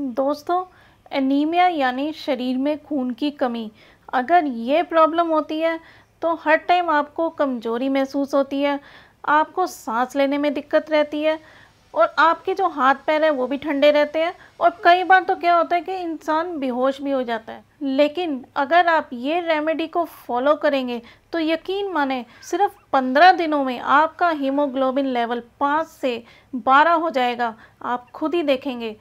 दोस्तों एनीमिया यानी शरीर में खून की कमी अगर ये प्रॉब्लम होती है तो हर टाइम आपको कमज़ोरी महसूस होती है आपको सांस लेने में दिक्कत रहती है और आपके जो हाथ पैर है वो भी ठंडे रहते हैं और कई बार तो क्या होता है कि इंसान बेहोश भी हो जाता है लेकिन अगर आप ये रेमेडी को फॉलो करेंगे तो यकीन माने सिर्फ पंद्रह दिनों में आपका हीमोग्लोबिन लेवल पाँच से बारह हो जाएगा आप खुद ही देखेंगे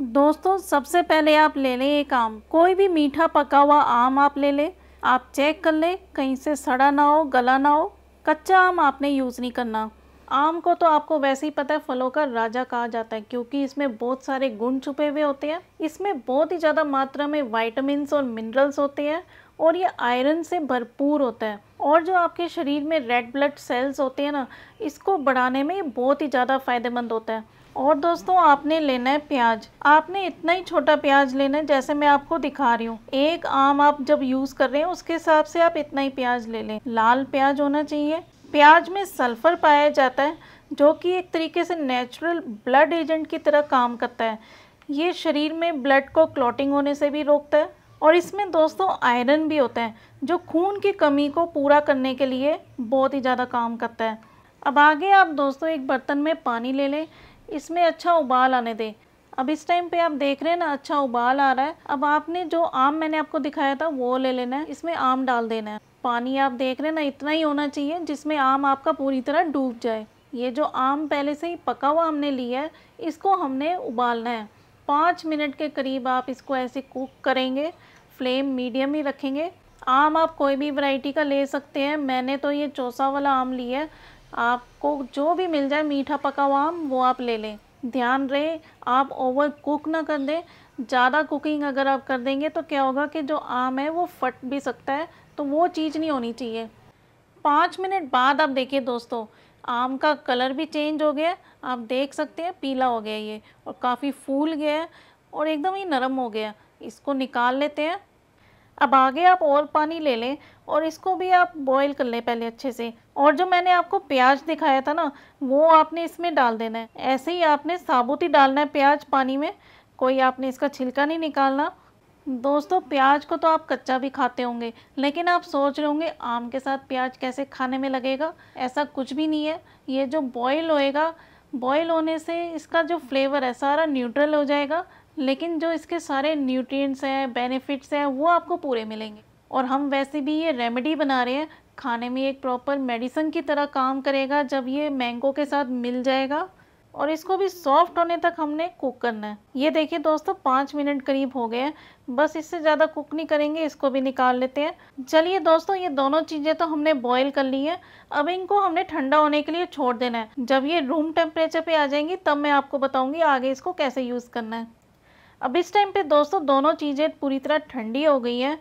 दोस्तों सबसे पहले आप ले लें एक आम कोई भी मीठा पका हुआ आम आप ले लें आप चेक कर लें कहीं से सड़ा ना हो गला ना हो कच्चा आम आपने यूज़ नहीं करना आम को तो आपको वैसे ही पता है फलों का राजा कहा जाता है क्योंकि इसमें बहुत सारे गुण छुपे हुए होते हैं इसमें बहुत ही ज़्यादा मात्रा में वाइटमिन और मिनरल्स होते हैं और ये आयरन से भरपूर होता है और जो आपके शरीर में रेड ब्लड सेल्स होते हैं ना इसको बढ़ाने में बहुत ही ज़्यादा फ़ायदेमंद होता है और दोस्तों आपने लेना है प्याज आपने इतना ही छोटा प्याज लेना है जैसे मैं आपको दिखा रही हूँ एक आम आप जब यूज़ कर रहे हैं उसके हिसाब से आप इतना ही प्याज ले लें लाल प्याज होना चाहिए प्याज में सल्फ़र पाया जाता है जो कि एक तरीके से नेचुरल ब्लड एजेंट की तरह काम करता है ये शरीर में ब्लड को क्लॉटिंग होने से भी रोकता है और इसमें दोस्तों आयरन भी होता है जो खून की कमी को पूरा करने के लिए बहुत ही ज़्यादा काम करता है अब आगे आप दोस्तों एक बर्तन में पानी ले लें इसमें अच्छा उबाल आने दें अब इस टाइम पे आप देख रहे हैं ना अच्छा उबाल आ रहा है अब आपने जो आम मैंने आपको दिखाया था वो ले लेना है इसमें आम डाल देना है पानी आप देख रहे हैं ना इतना ही होना चाहिए जिसमें आम आपका पूरी तरह डूब जाए ये जो आम पहले से ही पका हुआ हमने लिया है इसको हमने उबालना है पाँच मिनट के करीब आप इसको ऐसे कुक करेंगे फ्लेम मीडियम ही रखेंगे आम आप कोई भी वैरायटी का ले सकते हैं मैंने तो ये चौसा वाला आम लिया है आपको जो भी मिल जाए मीठा पका हुआ आम वो आप ले लें ध्यान रहे आप ओवर कुक ना कर दें ज़्यादा कुकिंग अगर आप कर देंगे तो क्या होगा कि जो आम है वो फट भी सकता है तो वो चीज़ नहीं होनी चाहिए पाँच मिनट बाद आप देखिए दोस्तों आम का कलर भी चेंज हो गया आप देख सकते हैं पीला हो गया ये और काफ़ी फूल गया है और एकदम ही नरम हो गया इसको निकाल लेते हैं अब आगे आप और पानी ले लें और इसको भी आप बॉईल कर लें पहले अच्छे से और जो मैंने आपको प्याज दिखाया था ना वो आपने इसमें डाल देना है ऐसे ही आपने साबुत ही डालना है प्याज पानी में कोई आपने इसका छिलका नहीं निकालना दोस्तों प्याज को तो आप कच्चा भी खाते होंगे लेकिन आप सोच रहे होंगे आम के साथ प्याज कैसे खाने में लगेगा ऐसा कुछ भी नहीं है ये जो बॉयल होएगा बॉयल होने से इसका जो फ्लेवर है सारा न्यूट्रल हो जाएगा लेकिन जो इसके सारे न्यूट्रिएंट्स हैं बेनिफिट्स हैं वो आपको पूरे मिलेंगे और हम वैसे भी ये रेमेडी बना रहे हैं खाने में एक प्रॉपर मेडिसिन की तरह काम करेगा जब ये मैंगो के साथ मिल जाएगा और इसको भी सॉफ्ट होने तक हमने कुक करना है ये देखिए दोस्तों पाँच मिनट करीब हो गए हैं बस इससे ज़्यादा कुक नहीं करेंगे इसको भी निकाल लेते हैं चलिए दोस्तों ये दोनों चीज़ें तो हमने बॉईल कर ली हैं अब इनको हमने ठंडा होने के लिए छोड़ देना है जब ये रूम टेम्परेचर पे आ जाएंगी तब मैं आपको बताऊँगी आगे इसको कैसे यूज़ करना है अब इस टाइम पे दोस्तों दोनों चीज़ें पूरी तरह ठंडी हो गई हैं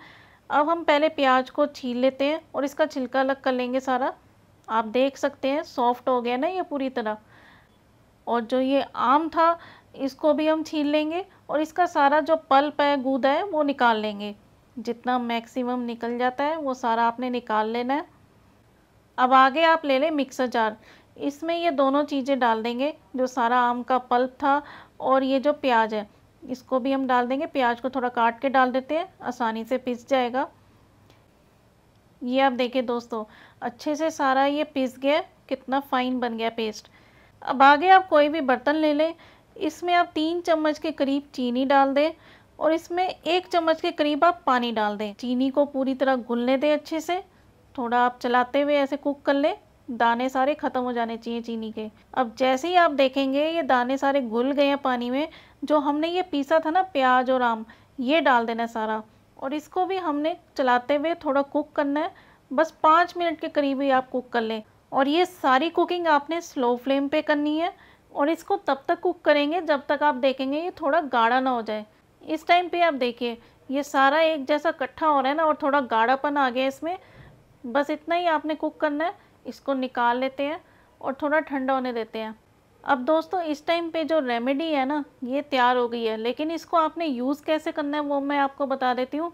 अब हम पहले प्याज को छील लेते हैं और इसका छिलका अलग कर लेंगे सारा आप देख सकते हैं सॉफ्ट हो गया ना ये पूरी तरह और जो ये आम था इसको भी हम छील लेंगे और इसका सारा जो पल्प है गूदा है वो निकाल लेंगे जितना मैक्सिमम निकल जाता है वो सारा आपने निकाल लेना है अब आगे आप ले लें मिक्सर जार इसमें ये दोनों चीज़ें डाल देंगे जो सारा आम का पल्प था और ये जो प्याज है इसको भी हम डाल देंगे प्याज को थोड़ा काट के डाल देते हैं आसानी से पिस जाएगा ये आप देखिए दोस्तों अच्छे से सारा ये पिस गया कितना फाइन बन गया पेस्ट अब आगे आप कोई भी बर्तन ले लें इसमें आप तीन चम्मच के करीब चीनी डाल दें और इसमें एक चम्मच के करीब आप पानी डाल दें चीनी को पूरी तरह घुलने दें अच्छे से थोड़ा आप चलाते हुए ऐसे कुक कर लें दाने सारे ख़त्म हो जाने चाहिए चीनी के अब जैसे ही आप देखेंगे ये दाने सारे घुल गए हैं पानी में जो हमने ये पीसा था ना प्याज और आम ये डाल देना सारा और इसको भी हमने चलाते हुए थोड़ा कुक करना है बस पाँच मिनट के करीब ही आप कुक कर लें और ये सारी कुकिंग आपने स्लो फ्लेम पे करनी है और इसको तब तक कुक करेंगे जब तक आप देखेंगे ये थोड़ा गाढ़ा ना हो जाए इस टाइम पे आप देखिए ये सारा एक जैसा इकट्ठा हो रहा है ना और थोड़ा गाढ़ापन आ गया इसमें बस इतना ही आपने कुक करना है इसको निकाल लेते हैं और थोड़ा ठंडा होने देते हैं अब दोस्तों इस टाइम पे जो रेमेडी है ना ये तैयार हो गई है लेकिन इसको आपने यूज़ कैसे करना है वो मैं आपको बता देती हूँ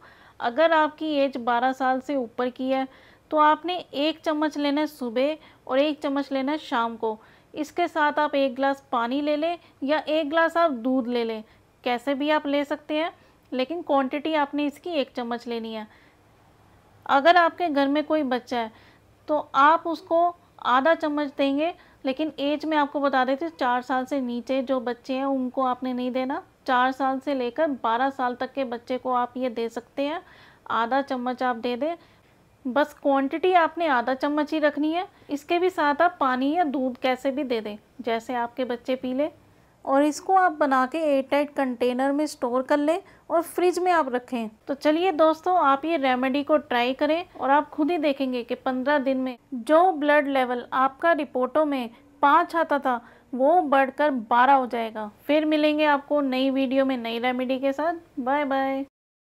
अगर आपकी एज 12 साल से ऊपर की है तो आपने एक चम्मच लेना है सुबह और एक चम्मच लेना है शाम को इसके साथ आप एक गिलास पानी ले लें या एक गिलास आप दूध ले लें कैसे भी आप ले सकते हैं लेकिन क्वांटिटी आपने इसकी एक चम्मच लेनी है अगर आपके घर में कोई बच्चा है तो आप उसको आधा चम्मच देंगे लेकिन एज में आपको बता देती हूँ चार साल से नीचे जो बच्चे हैं उनको आपने नहीं देना चार साल से लेकर बारह साल तक के बच्चे को आप ये दे सकते हैं आधा चम्मच आप दे दें बस क्वांटिटी आपने आधा चम्मच ही रखनी है इसके भी साथ आप पानी या दूध कैसे भी दे दें जैसे आपके बच्चे पी लें और इसको आप बना के एयरटाइट कंटेनर में स्टोर कर लें और फ्रिज में आप रखें तो चलिए दोस्तों आप ये रेमेडी को ट्राई करें और आप खुद ही देखेंगे कि पंद्रह दिन में जो ब्लड लेवल आपका रिपोर्टों में पाँच आता था वो बढ़कर बारह हो जाएगा फिर मिलेंगे आपको नई वीडियो में नई रेमेडी के साथ बाय बाय